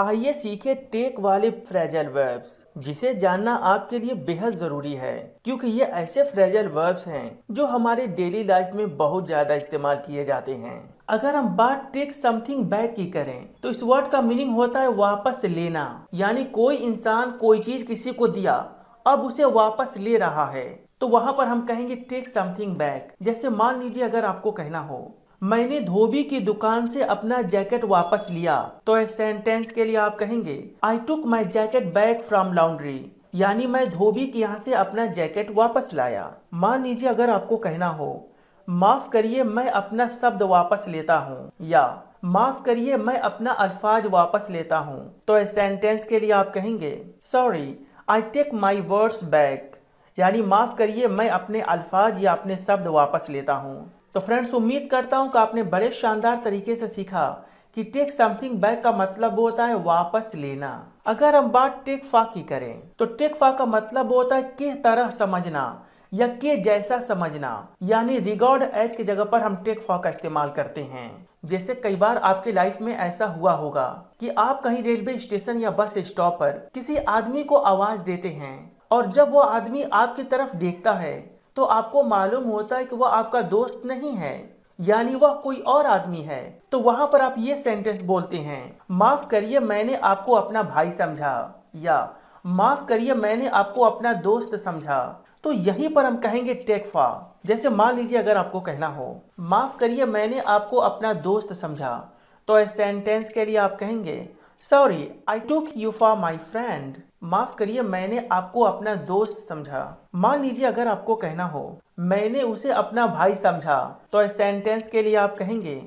आइए सीखे टेक वाले फ्रेजल वर्ब्स जिसे जानना आपके लिए बेहद ज़रूरी है क्योंकि ये ऐसे फ्रेजल वर्ब्स हैं जो हमारे डेली लाइफ में बहुत ज़्यादा इस्तेमाल किए जाते हैं अगर हम बात टेक समथिंग बैक की करें तो इस वर्ड का मीनिंग होता है वापस लेना यानी कोई इंसान कोई चीज़ किसी को दिया अब उसे वापस ले रहा है तो वहाँ पर हम कहेंगे टेक समथिंग बैक जैसे मान लीजिए अगर आपको कहना हो मैंने धोबी की दुकान से अपना जैकेट वापस लिया तो इस सेंटेंस के लिए आप कहेंगे I took my jacket back from laundry यानी मैं धोबी के यहाँ से अपना जैकेट वापस लाया मान लीजिए अगर आपको कहना हो माफ़ करिए मैं अपना शब्द वापस लेता हूँ या माफ़ करिए मैं अपना अल्फाज वापस लेता हूँ तो इस सेंटेंस के लिए आप कहेंगे sorry I take my words back यानी माफ़ करिए मैं अपने अल्फाज या अपने शब्द वापस लेता हूँ तो फ्रेंड्स उम्मीद करता हूँ कि आपने बड़े शानदार तरीके से सीखा कि टेक समथिंग बैक का मतलब होता है वापस लेना अगर हम बात टेक फा की करें तो टेक फा का मतलब होता है किस तरह समझना या के जैसा समझना यानी रिकॉर्ड एज की जगह पर हम टेक फॉक का इस्तेमाल करते हैं जैसे कई बार आपके लाइफ में ऐसा हुआ होगा कि आप कहीं रेलवे स्टेशन या बस स्टॉप पर किसी आदमी को आवाज देते हैं और जब वो आदमी आपकी तरफ देखता है तो आपको मालूम होता है कि वह आपका दोस्त नहीं है यानी वह कोई और आदमी है तो वहां पर आप ये सेंटेंस बोलते हैं माफ करिए मैंने आपको अपना भाई समझा या माफ करिए मैंने आपको अपना दोस्त समझा तो यहीं पर हम कहेंगे टेकफा जैसे मान लीजिए अगर आपको कहना हो माफ करिए मैंने आपको अपना दोस्त समझा तो इस सेंटेंस के लिए आप कहेंगे sorry I took you for my friend माफ करिए मैंने आपको अपना दोस्त समझा मान लीजिए अगर आपको कहना हो मैंने उसे अपना भाई समझा तो इस सेंटेंस के लिए आप कहेंगे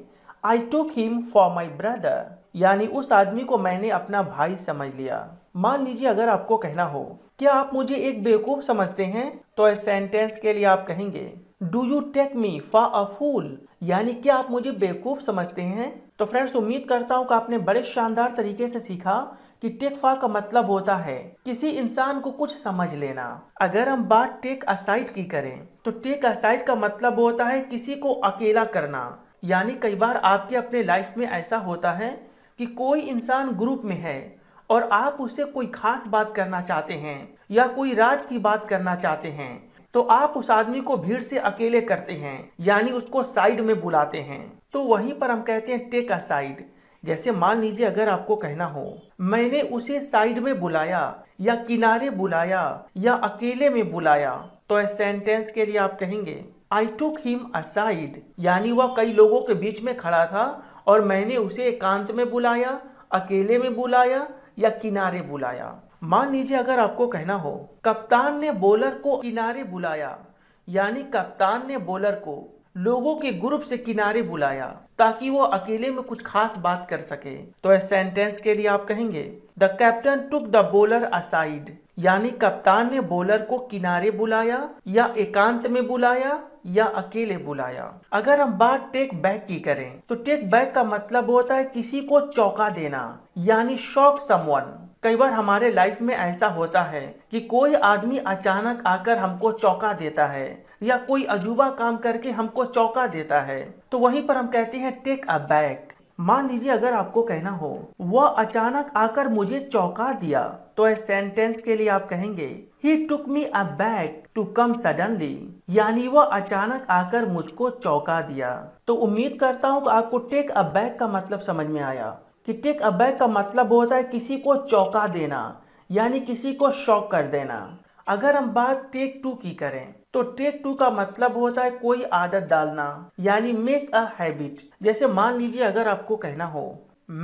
I took him for my brother यानी उस आदमी को मैंने अपना भाई समझ लिया मान लीजिए अगर आपको कहना हो क्या आप मुझे एक बेवकूफ समझते हैं तो इस सेंटेंस के लिए आप कहेंगे do you take me for a fool यानी क्या आप मुझे बेवकूफ समझते हैं तो फ्रेंड्स उम्मीद करता हूँ कि आपने बड़े शानदार तरीके से सीखा कि टेक टेकफा का मतलब होता है किसी इंसान को कुछ समझ लेना अगर हम बात टेक असाइड की करें तो टेक असाइड का मतलब होता है किसी को अकेला करना यानी कई बार आपके अपने लाइफ में ऐसा होता है कि कोई इंसान ग्रुप में है और आप उससे कोई खास बात करना चाहते हैं या कोई राज की बात करना चाहते हैं तो आप उस आदमी को भीड़ से अकेले करते हैं यानी उसको साइड में बुलाते हैं तो वहीं पर हम कहते हैं टेक अ साइड जैसे मान लीजिए अगर आपको कहना हो मैंने उसे साइड में बुलाया या किनारे बुलाया या अकेले में बुलाया तो इस सेंटेंस के लिए आप कहेंगे आई टुक हिम असाइड यानी वह कई लोगों के बीच में खड़ा था और मैंने उसे एकांत में बुलाया अकेले में बुलाया या किनारे बुलाया मान लीजिए अगर आपको कहना हो कप्तान ने बॉलर को किनारे बुलाया यानी कप्तान ने बॉलर को लोगों के ग्रुप से किनारे बुलाया ताकि वो अकेले में कुछ खास बात कर सके तो इस सेंटेंस के लिए आप कहेंगे the captain took the bowler aside यानी कप्तान ने बोलर को किनारे बुलाया या एकांत में बुलाया या अकेले बुलाया अगर हम बात टेक बैक की करें तो टेक बैक का मतलब होता है किसी को चौका देना यानी शॉक समवन कई बार हमारे लाइफ में ऐसा होता है कि कोई आदमी अचानक आकर हमको चौंका देता है या कोई अजूबा काम करके हमको चौंका देता है तो वहीं पर हम कहते हैं टेक अ बैक मान लीजिए अगर आपको कहना हो वह अचानक आकर मुझे चौंका दिया तो इस सेंटेंस के लिए आप कहेंगे he took me aback to come suddenly यानी वह अचानक आकर मुझको चौंका दिया तो उम्मीद करता हूँ आपको टेक अ बैक का मतलब समझ में आया कि टेक अबैक का मतलब होता है किसी को चौंका देना यानी किसी को शौक कर देना अगर हम बात टेक टू की करें तो टेक टू का मतलब होता है कोई आदत डालना यानी मेक अ हैबिट जैसे मान लीजिए अगर आपको कहना हो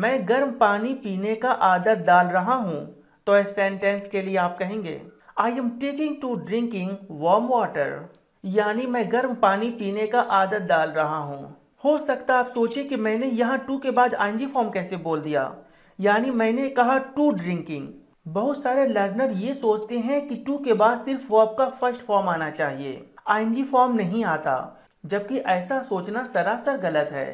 मैं गर्म पानी पीने का आदत डाल रहा हूँ तो इस सेंटेंस के लिए आप कहेंगे I am taking to drinking warm water यानी मैं गर्म पानी पीने का आदत डाल रहा हूँ हो सकता है आप सोचे कि मैंने यहाँ टू के बाद आईनजी फॉर्म कैसे बोल दिया यानी मैंने कहा टू ड्रिंकिंग बहुत सारे लर्नर ये सोचते हैं कि टू के बाद सिर्फ वर्ब का फर्स्ट फॉर्म आना चाहिए आईनजी फॉर्म नहीं आता जबकि ऐसा सोचना सरासर गलत है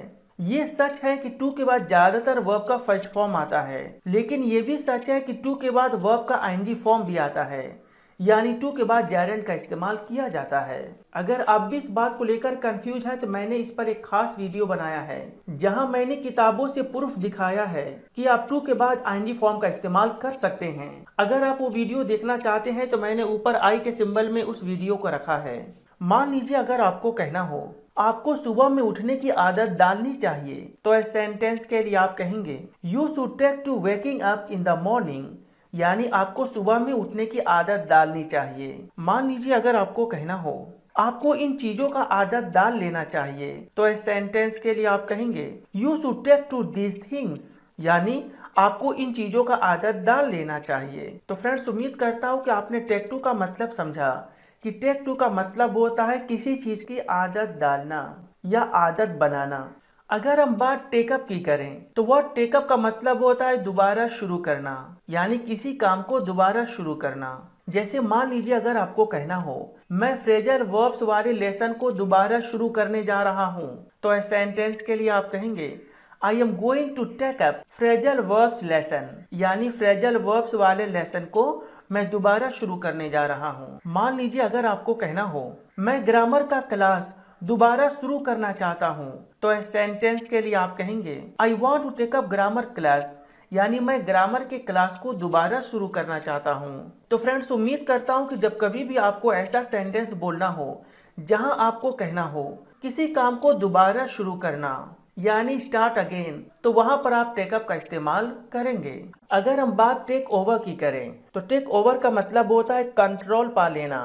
ये सच है कि टू के बाद ज्यादातर वर्ब का फर्स्ट फॉर्म आता है लेकिन ये भी सच है कि टू के बाद वर्ब का आईनजी फॉर्म भी आता है यानी टू के बाद जायरेंट का इस्तेमाल किया जाता है अगर आप भी इस बात को लेकर कंफ्यूज हैं तो मैंने इस पर एक खास वीडियो बनाया है जहां मैंने किताबों से प्रूफ दिखाया है कि आप टू के बाद आईनी फॉर्म का इस्तेमाल कर सकते हैं अगर आप वो वीडियो देखना चाहते हैं तो मैंने ऊपर आई के सिम्बल में उस वीडियो को रखा है मान लीजिए अगर आपको कहना हो आपको सुबह में उठने की आदत डालनी चाहिए तो इस सेंटेंस के लिए आप कहेंगे you should take to waking up in the morning यानी आपको सुबह में उठने की आदत डालनी चाहिए मान लीजिए अगर आपको कहना हो आपको इन चीजों का आदत डाल लेना चाहिए तो इस सेंटेंस के लिए आप कहेंगे you should take to these things यानी आपको इन चीजों का आदत डाल लेना चाहिए तो फ्रेंड्स उम्मीद करता हूँ कि आपने टेक टू का मतलब समझा कि टेक टू का मतलब होता है किसी चीज की आदत डालना या आदत बनाना अगर हम बात टेकअप की करें तो वह टेकअप का मतलब होता है दोबारा शुरू करना यानी किसी काम को दोबारा शुरू करना जैसे मान लीजिए अगर आपको कहना हो मैं फ्रेजर वर्ब्स वाले लेसन को दोबारा शुरू करने जा रहा हूँ तो सेंटेंस के लिए आप कहेंगे I am going to take up phrasal verbs lesson यानी फ्रेजल वर्ब्स वाले लेसन को मैं दोबारा शुरू करने जा रहा हूँ मान लीजिए अगर आपको कहना हो मैं ग्रामर का क्लास दोबारा शुरू करना चाहता हूँ तो इस सेंटेंस के लिए आप कहेंगे I want to take up grammar class यानी मैं ग्रामर के क्लास को दोबारा शुरू करना चाहता हूँ तो फ्रेंड्स उम्मीद करता हूँ कि जब कभी भी आपको ऐसा सेंटेंस बोलना हो जहाँ आपको कहना हो किसी काम को दोबारा शुरू करना यानी स्टार्ट अगेन तो वहाँ पर आप टेकअप का इस्तेमाल करेंगे अगर हम बात टेक ओवर की करें तो टेक ओवर का मतलब होता है कंट्रोल पा लेना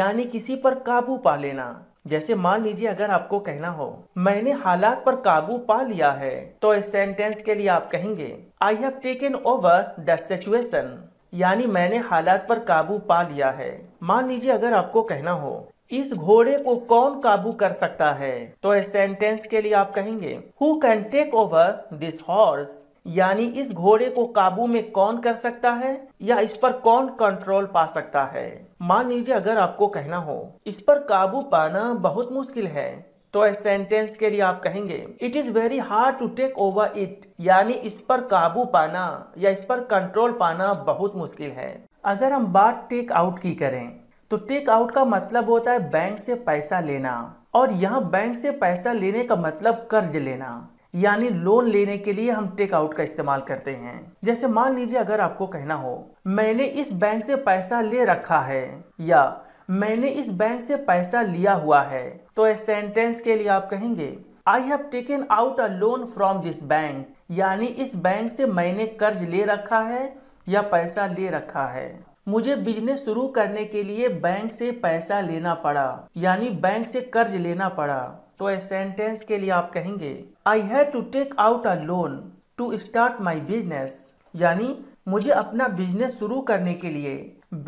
यानी किसी पर काबू पा लेना जैसे मान लीजिए अगर आपको कहना हो मैंने हालात पर काबू पा लिया है तो इस सेंटेंस के लिए आप कहेंगे I have taken over the situation यानी मैंने हालात पर काबू पा लिया है मान लीजिए अगर आपको कहना हो इस घोड़े को कौन काबू कर सकता है तो इस सेंटेंस के लिए आप कहेंगे who can take over this horse यानी इस घोड़े को काबू में कौन कर सकता है या इस पर कौन कंट्रोल पा सकता है मान लीजिए अगर आपको कहना हो इस पर काबू पाना बहुत मुश्किल है तो इस सेंटेंस के लिए आप कहेंगे it is very hard to take over it यानी इस पर काबू पाना या इस पर कंट्रोल पाना बहुत मुश्किल है अगर हम बात टेक आउट की करें तो टेक आउट का मतलब होता है बैंक से पैसा लेना और यहाँ बैंक से पैसा लेने का मतलब कर्ज लेना यानी लोन लेने के लिए हम टेकआउट का इस्तेमाल करते हैं जैसे मान लीजिए अगर आपको कहना हो मैंने इस बैंक से पैसा ले रखा है या मैंने इस बैंक से पैसा लिया हुआ है तो इस सेंटेंस के लिए आप कहेंगे I have taken out a loan from this bank यानी इस बैंक से मैंने कर्ज ले रखा है या पैसा ले रखा है मुझे बिजनेस शुरू करने के लिए बैंक से पैसा लेना पड़ा यानी बैंक से कर्ज लेना पड़ा तो इस सेंटेंस के लिए आप कहेंगे I have to take out a loan to start my business यानी मुझे अपना बिजनेस शुरू करने के लिए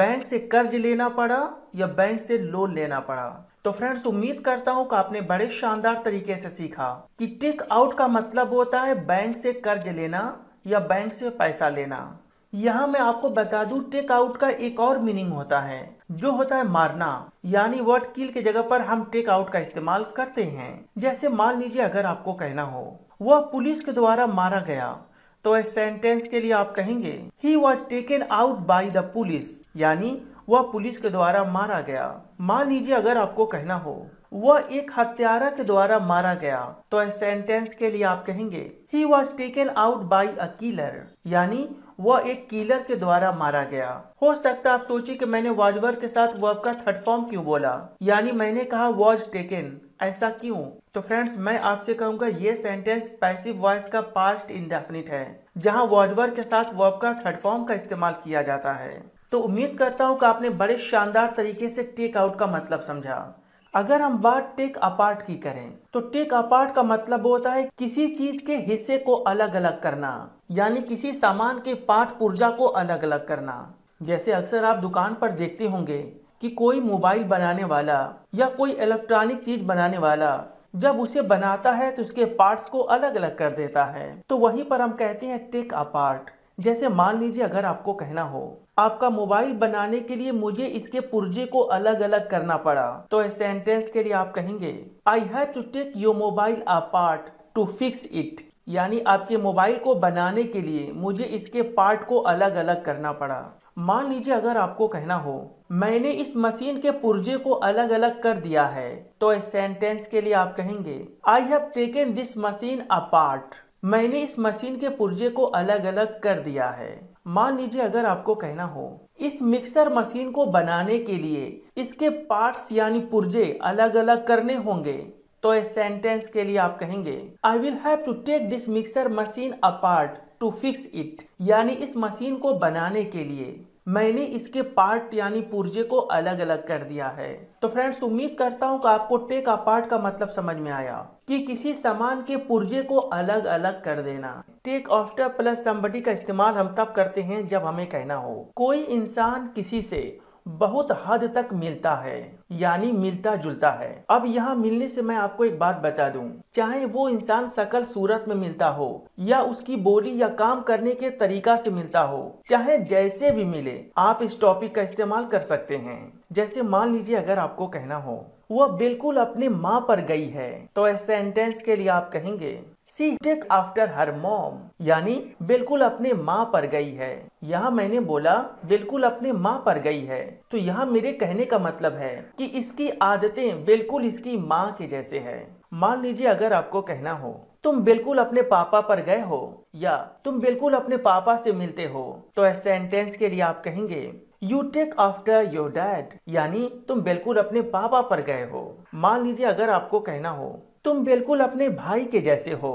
बैंक से कर्ज लेना पड़ा या बैंक से लोन लेना पड़ा तो फ्रेंड्स उम्मीद करता हूँ कि आपने बड़े शानदार तरीके से सीखा कि टेक आउट का मतलब होता है बैंक से कर्ज लेना या बैंक से पैसा लेना यहाँ मैं आपको बता दू टेकआउट का एक और मीनिंग होता है जो होता है मारना यानी वर्ड किल के जगह पर हम टेकआउट का इस्तेमाल करते हैं जैसे मान लीजिए अगर आपको कहना हो वह पुलिस के द्वारा मारा गया तो इस सेंटेंस के लिए आप कहेंगे he was taken out by the police यानी वह पुलिस के द्वारा मारा गया मान लीजिए अगर आपको कहना हो वह एक हत्यारा के द्वारा मारा गया तो इस सेंटेंस के लिए आप कहेंगे he was taken out by a killer यानी वह एक कीलर के द्वारा मारा गया हो सकता आप सोचिए कि मैंने वॉजवर के साथ वर्ब का थर्ड फॉर्म क्यों बोला यानी मैंने कहा वॉज टेकन ऐसा क्यों तो फ्रेंड्स मैं आपसे कहूंगा ये सेंटेंस पैसिव वॉइस का पास्ट इंडेफिनिट है जहां वॉजवर के साथ वर्ब का थर्ड फॉर्म का इस्तेमाल किया जाता है तो उम्मीद करता हूं कि आपने बड़े शानदार तरीके से टेक आउट का मतलब समझा अगर हम बात टेक अपार्ट की करें तो टेक अपार्ट का मतलब होता है किसी चीज के हिस्से को अलग अलग करना यानी किसी सामान के पार्ट पुर्जा को अलग अलग करना जैसे अक्सर आप दुकान पर देखते होंगे कि कोई मोबाइल बनाने वाला या कोई इलेक्ट्रॉनिक चीज बनाने वाला जब उसे बनाता है तो उसके पार्ट्स को अलग अलग कर देता है तो वहीं पर हम कहते हैं टेक अपार्ट जैसे मान लीजिए अगर आपको कहना हो आपका मोबाइल बनाने के लिए मुझे इसके पुर्जे को अलग अलग करना पड़ा तो इस सेंटेंस के लिए आप कहेंगे I have to take your mobile part to fix it यानी आपके मोबाइल को बनाने के लिए मुझे इसके पार्ट को अलग अलग करना पड़ा मान लीजिए अगर आपको कहना हो मैंने इस मशीन के पुर्जे को अलग अलग कर दिया है तो इस सेंटेंस के लिए आप कहेंगे I have taken this machine part मैंने इस मशीन के पुर्जे को अलग अलग कर दिया है मान लीजिए अगर आपको कहना हो इस मिक्सर मशीन को बनाने के लिए इसके पार्ट्स यानी पुर्जे अलग अलग करने होंगे तो इस सेंटेंस के लिए आप कहेंगे I will have to take this mixer machine apart to fix it यानी इस मशीन को बनाने के लिए मैंने इसके पार्ट यानी पुर्जे को अलग अलग कर दिया है तो फ्रेंड्स उम्मीद करता हूँ कि आपको टेक अपार्ट का मतलब समझ में आया कि किसी सामान के पुर्जे को अलग अलग कर देना टेक ऑफ्टर प्लस संबडी का इस्तेमाल हम तब करते हैं जब हमें कहना हो कोई इंसान किसी से बहुत हद तक मिलता है यानी मिलता जुलता है अब यहाँ मिलने से मैं आपको एक बात बता दूं चाहे वो इंसान सकल सूरत में मिलता हो या उसकी बोली या काम करने के तरीका से मिलता हो चाहे जैसे भी मिले आप इस टॉपिक का इस्तेमाल कर सकते हैं जैसे मान लीजिए अगर आपको कहना हो वह बिल्कुल अपने माँ पर गई है तो इस सेंटेंस के लिए आप कहेंगे she take after her mom यानी बिल्कुल अपने माँ पर गई है यहाँ मैंने बोला बिल्कुल अपने माँ पर गई है तो यहाँ मेरे कहने का मतलब है कि इसकी आदतें बिल्कुल इसकी माँ के जैसे है मान लीजिए अगर आपको कहना हो तुम बिल्कुल अपने पापा पर गए हो या तुम बिल्कुल अपने पापा से मिलते हो तो ऐसे सेंटेंस के लिए आप कहेंगे you take after your dad यानी तुम बिल्कुल अपने पापा पर गए हो मान लीजिए अगर आपको कहना हो तुम बिल्कुल अपने भाई के जैसे हो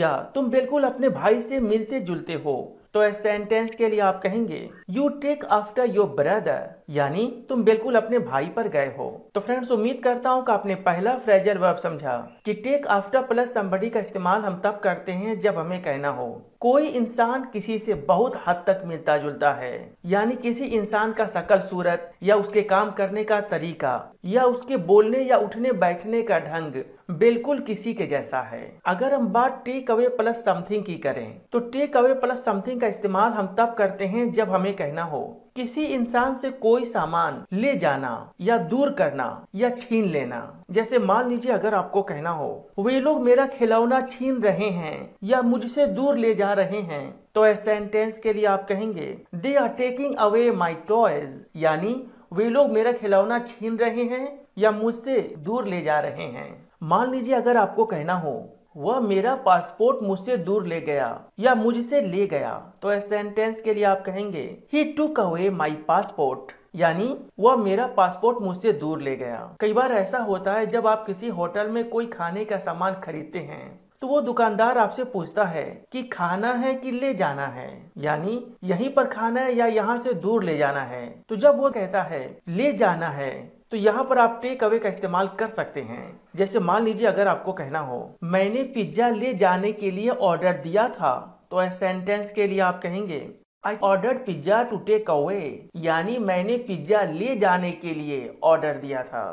या तुम बिल्कुल अपने भाई से मिलते जुलते हो तो इस सेंटेंस के लिए आप कहेंगे you take after your brother यानी तुम बिल्कुल अपने भाई पर गए हो तो फ्रेंड्स उम्मीद करता हूँ कि आपने पहला फ्रेजर वर्ब समझा कि टेक आफ्टर प्लस संबड़ी का इस्तेमाल हम तब करते हैं जब हमें कहना हो कोई इंसान किसी से बहुत हद तक मिलता जुलता है यानी किसी इंसान का सकल सूरत या उसके काम करने का तरीका या उसके बोलने या उठने बैठने का ढंग बिल्कुल किसी के जैसा है अगर हम बात टेक अवे प्लस समथिंग की करें तो टेक अवे प्लस समथिंग का इस्तेमाल हम तब करते हैं जब हमें कहना हो किसी इंसान से कोई सामान ले जाना या दूर करना या छीन लेना जैसे मान लीजिए अगर आपको कहना हो वे लोग मेरा खिलौना छीन रहे हैं या मुझसे दूर ले जा रहे हैं तो सेंटेंस के लिए आप कहेंगे they are taking away my toys यानी वे लोग मेरा खिलौना छीन रहे हैं या मुझसे दूर ले जा रहे हैं मान लीजिए अगर आपको कहना हो वह मेरा पासपोर्ट मुझसे दूर ले गया या मुझसे ले गया तो इस सेंटेंस के लिए आप कहेंगे he took away my passport यानी वह मेरा पासपोर्ट मुझसे दूर ले गया कई बार ऐसा होता है जब आप किसी होटल में कोई खाने का सामान खरीदते हैं तो वो दुकानदार आपसे पूछता है कि खाना है कि ले जाना है यानी यहीं पर खाना है या यहाँ से दूर ले जाना है तो जब वो कहता है ले जाना है तो यहाँ पर आप टेक अवे का इस्तेमाल कर सकते हैं जैसे मान लीजिए अगर आपको कहना हो मैंने पिज्जा ले जाने के लिए ऑर्डर दिया था तो इस सेंटेंस के लिए आप कहेंगे I order pizza to take away यानी मैंने पिज्जा ले जाने के लिए ऑर्डर दिया था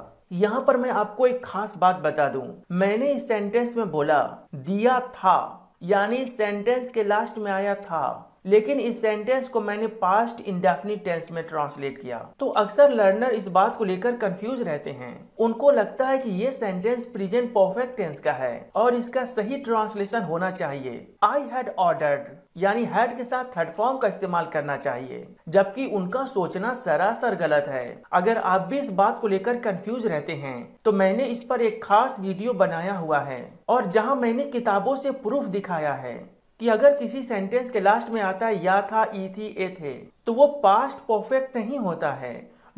यहाँ पर मैं आपको एक खास बात बता दू मैंने इस सेंटेंस में बोला दिया था यानी सेंटेंस के लास्ट में आया था लेकिन इस सेंटेंस को मैंने पास्ट इंडेफिनिट टेंस में ट्रांसलेट किया तो अक्सर लर्नर इस बात को लेकर कंफ्यूज रहते हैं उनको लगता है कि ये सेंटेंस प्रेजेंट परफेक्ट टेंस का है और इसका सही ट्रांसलेशन होना चाहिए आई हैड ऑर्डर्ड यानी हैड के साथ थर्ड फॉर्म का इस्तेमाल करना चाहिए जबकि उनका सोचना सरासर गलत है अगर आप भी इस बात को लेकर कंफ्यूज रहते हैं तो मैंने इस पर एक खास वीडियो बनाया हुआ है और जहां मैंने किताबों से प्रूफ दिखाया है कि अगर किसी सेंटेंस के लास्ट में आता है या था ई थी ए थे तो वो पास्ट परफेक्ट नहीं होता है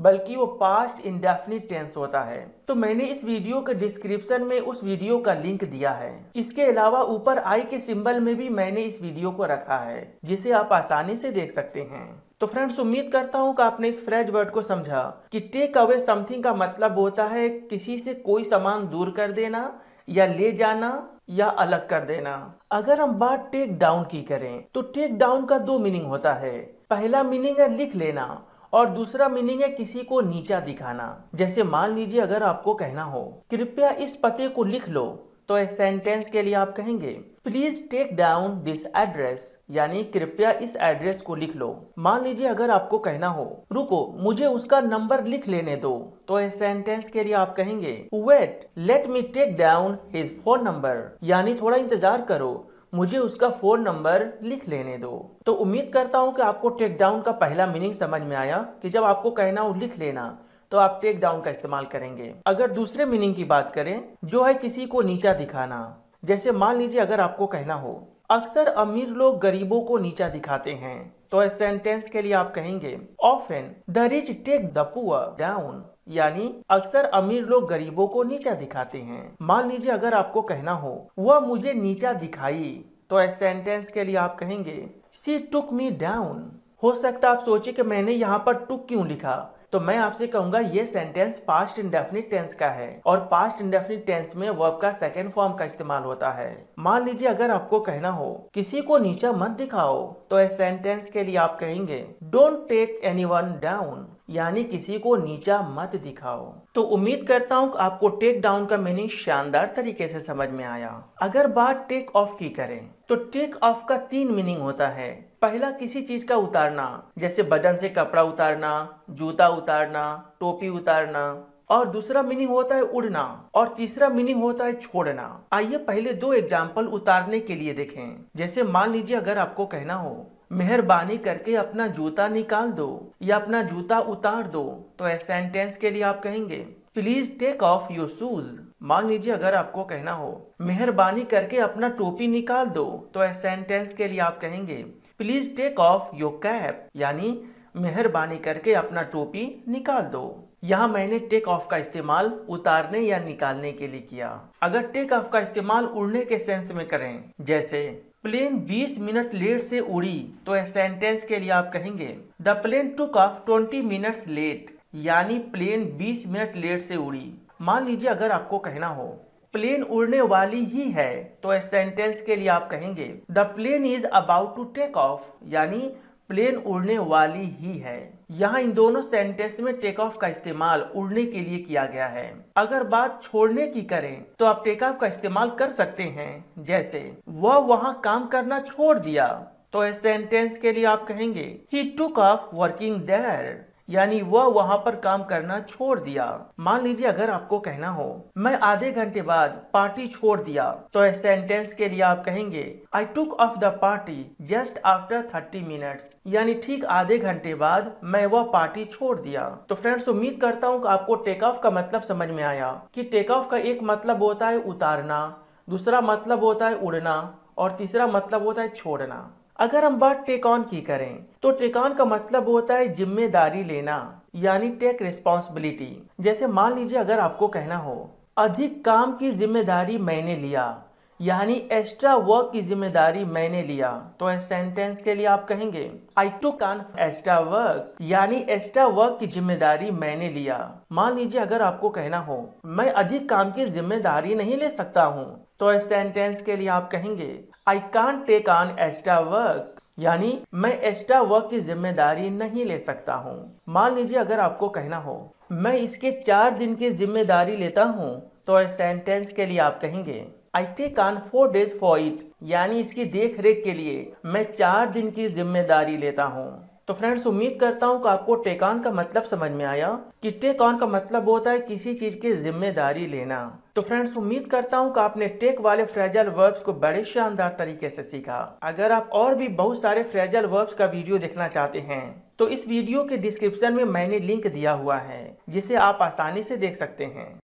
बल्कि वो पास्ट इंडेफिनिट टेंस होता है तो मैंने इस वीडियो के डिस्क्रिप्शन में उस वीडियो का लिंक दिया है इसके अलावा ऊपर आई के सिंबल में भी मैंने इस वीडियो को रखा है जिसे आप आसानी से देख सकते हैं तो फ्रेंड्स उम्मीद करता हूँ कि आपने इस फ्रेज वर्ड को समझा कि टेक अवे समथिंग का मतलब होता है किसी से कोई सामान दूर कर देना या ले जाना या अलग कर देना अगर हम बात टेक डाउन की करें तो टेक डाउन का दो मीनिंग होता है पहला मीनिंग है लिख लेना और दूसरा मीनिंग है किसी को नीचा दिखाना जैसे मान लीजिए अगर आपको कहना हो कृपया इस पते को लिख लो तो इस सेंटेंस के लिए आप कहेंगे please take down this address यानी कृपया इस एड्रेस को लिख लो मान लीजिए अगर आपको कहना हो रुको मुझे उसका नंबर लिख लेने दो तो इस सेंटेंस के लिए आप कहेंगे wait let me take down his phone number यानी थोड़ा इंतजार करो मुझे उसका फोन नंबर लिख लेने दो तो उम्मीद करता हूँ कि आपको टेक डाउन का पहला मीनिंग समझ में आया कि जब आपको कहना हो लिख लेना तो आप टेक डाउन का इस्तेमाल करेंगे अगर दूसरे मीनिंग की बात करें जो है किसी को नीचा दिखाना जैसे मान लीजिए अगर आपको कहना हो अक्सर अमीर लोग गरीबों को नीचा दिखाते हैं तो इस सेंटेंस के लिए आप कहेंगे often the rich take the poor down यानी अक्सर अमीर लोग गरीबों को नीचा दिखाते हैं मान लीजिए अगर आपको कहना हो वह मुझे नीचा दिखाई तो इस सेंटेंस के लिए आप कहेंगे सी टुक मी डाउन हो सकता आप सोचे कि मैंने यहाँ पर टुक क्यों लिखा तो मैं आपसे कहूंगा ये सेंटेंस पास्ट इंडेफिनिट टेंस का है और पास्ट इंडेफिनिट टेंस में वर्ब का सेकेंड फॉर्म का इस्तेमाल होता है मान लीजिए अगर आपको कहना हो किसी को नीचा मत दिखाओ तो इस सेंटेंस के लिए आप कहेंगे डोंट टेक एनी डाउन यानी किसी को नीचा मत दिखाओ तो उम्मीद करता हूँ आपको टेक डाउन का मीनिंग शानदार तरीके से समझ में आया अगर बात टेक ऑफ की करें तो टेक ऑफ का तीन मीनिंग होता है पहला किसी चीज का उतारना जैसे बदन से कपड़ा उतारना जूता उतारना टोपी उतारना और दूसरा मीनिंग होता है उड़ना और तीसरा मीनिंग होता है छोड़ना आइए पहले दो एग्जाम्पल उतारने के लिए देखें जैसे मान लीजिए अगर आपको कहना हो मेहरबानी करके अपना जूता निकाल दो या अपना जूता उतार दो तो सेंटेंस के लिए आप कहेंगे please take off your shoes मान लीजिए अगर आपको कहना हो मेहरबानी करके अपना टोपी निकाल दो तो सेंटेंस के लिए आप कहेंगे please take off your cap यानी मेहरबानी करके अपना टोपी निकाल दो यहाँ मैंने टेक ऑफ का इस्तेमाल उतारने या निकालने के लिए किया अगर टेक ऑफ का इस्तेमाल उड़ने के सेंस में करें जैसे प्लेन 20 मिनट लेट से उड़ी तो इस सेंटेंस के लिए आप कहेंगे the plane took off 20 minutes late यानी प्लेन 20 मिनट लेट से उड़ी मान लीजिए अगर आपको कहना हो प्लेन उड़ने वाली ही है तो इस सेंटेंस के लिए आप कहेंगे the plane is about to take off यानी प्लेन उड़ने वाली ही है यहाँ इन दोनों सेंटेंस में टेक ऑफ का इस्तेमाल उड़ने के लिए किया गया है अगर बात छोड़ने की करें तो आप टेक ऑफ का इस्तेमाल कर सकते हैं जैसे वह वहाँ काम करना छोड़ दिया तो इस सेंटेंस के लिए आप कहेंगे he took off working there यानी वह वहाँ पर काम करना छोड़ दिया मान लीजिए अगर आपको कहना हो मैं आधे घंटे बाद पार्टी छोड़ दिया तो इस सेंटेंस के लिए आप कहेंगे I took off the party just after thirty minutes यानी ठीक आधे घंटे बाद मैं वह पार्टी छोड़ दिया तो फ्रेंड्स उम्मीद करता हूँ आपको टेक ऑफ का मतलब समझ में आया की टेक ऑफ का एक मतलब होता है उतारना दूसरा मतलब होता है उड़ना और तीसरा मतलब होता है छोड़ना अगर हम बात टेक ऑन की करें तो टेक ऑन का मतलब होता है जिम्मेदारी लेना यानी टेक रिस्पॉन्सिबिलिटी जैसे मान लीजिए अगर आपको कहना हो अधिक काम की जिम्मेदारी मैंने लिया यानी एक्स्ट्रा वर्क की जिम्मेदारी मैंने लिया तो इस सेंटेंस के लिए आप कहेंगे I took on extra work यानी एक्स्ट्रा वर्क की जिम्मेदारी मैंने लिया मान लीजिए अगर आपको कहना हो मैं अधिक काम की जिम्मेदारी नहीं ले सकता हूँ तो इस सेंटेंस के लिए आप कहेंगे I can take on extra work यानी मैं एक्स्ट्रा वर्क की जिम्मेदारी नहीं ले सकता हूँ मान लीजिए अगर आपको कहना हो मैं इसके चार दिन की जिम्मेदारी लेता हूँ तो इस सेंटेंस के लिए आप कहेंगे I take on four days for it यानी इसकी देख रेख के लिए मैं चार दिन की जिम्मेदारी लेता हूँ तो फ्रेंड्स उम्मीद करता हूँ कि आपको टेक ऑन का मतलब समझ में आया कि टेक ऑन का मतलब होता है किसी चीज़ की जिम्मेदारी लेना तो फ्रेंड्स उम्मीद करता हूँ कि आपने टेक वाले फ्रेजल वर्ब्स को बड़े शानदार तरीके से सीखा अगर आप और भी बहुत सारे फ्रेजल वर्ब्स का वीडियो देखना चाहते हैं तो इस वीडियो के डिस्क्रिप्शन में मैंने लिंक दिया हुआ है जिसे आप आसानी से देख सकते हैं